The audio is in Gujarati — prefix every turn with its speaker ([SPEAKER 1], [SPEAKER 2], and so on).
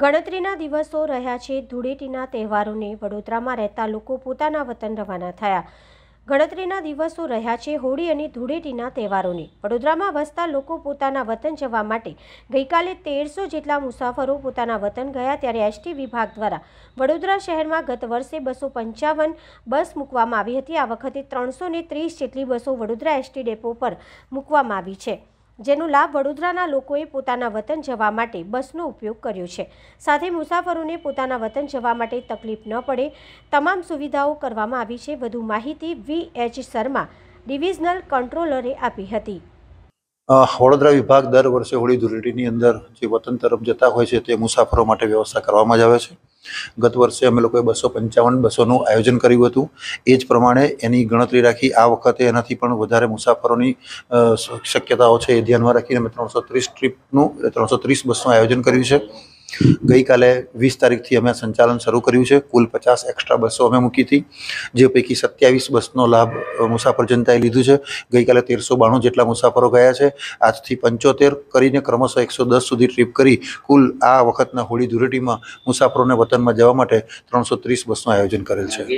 [SPEAKER 1] ગણતરીના દિવસો રહ્યા છે ધૂળેટીના તહેવારોને વડોદરામાં રહેતા લોકો પોતાના વતન રવાના થયા ગણતરીના દિવસો રહ્યા છે હોળી અને ધૂળેટીના તહેવારોને વડોદરામાં વસતા લોકો પોતાના વતન જવા માટે ગઈકાલે તેરસો જેટલા મુસાફરો પોતાના વતન ગયા ત્યારે એસટી વિભાગ દ્વારા વડોદરા શહેરમાં ગત વર્ષે બસો પંચાવન બસ મૂકવામાં આવી હતી આ વખતે ત્રણસો ત્રીસ જેટલી બસો વડોદરા એસટી ડેપો પર મૂકવામાં આવી છે જેનો લાભ વડોદરાના લોકોએ પોતાના વતન જવા માટે બસનો ઉપયોગ કર્યો છે સાથે મુસાફરોને પોતાના વતન જવા માટે તકલીફ ન પડે તમામ સુવિધાઓ કરવામાં આવી છે વધુ માહિતી વી એચ શર્મા ડિવિઝનલ કંટ્રોલરે આપી હતી
[SPEAKER 2] વડોદરા વિભાગ દર વર્ષે હોળી ધૂળેટીની અંદર જે વતન તરફ જતા હોય છે તે મુસાફરો માટે વ્યવસ્થા કરવામાં જ આવે છે ગત વર્ષે અમે લોકોએ બસો પંચાવન બસોનું આયોજન કર્યું હતું એ જ પ્રમાણે એની ગણતરી રાખી આ વખતે એનાથી પણ વધારે મુસાફરોની શક્યતાઓ છે એ ધ્યાનમાં રાખીને અમે ત્રણસો ત્રીસ ટ્રીપનું ત્રણસો ત્રીસ બસનું આયોજન કર્યું છે ગઈકાલે વીસ તારીખથી અમે સંચાલન શરૂ કર્યું છે કુલ પચાસ એક્સ્ટ્રા બસો અમે મૂકી હતી જે પૈકી સત્યાવીસ બસનો લાભ મુસાફર જનતાએ લીધું છે ગઈકાલે તેરસો બાણું જેટલા મુસાફરો ગયા છે આજથી પંચોતેર કરીને ક્રમશઃ એકસો દસ સુધી ટ્રીપ કરી કુલ આ વખતના હોળી ધૂળેટીમાં મુસાફરોને વતનમાં જવા માટે ત્રણસો ત્રીસ બસનું આયોજન કરેલ છે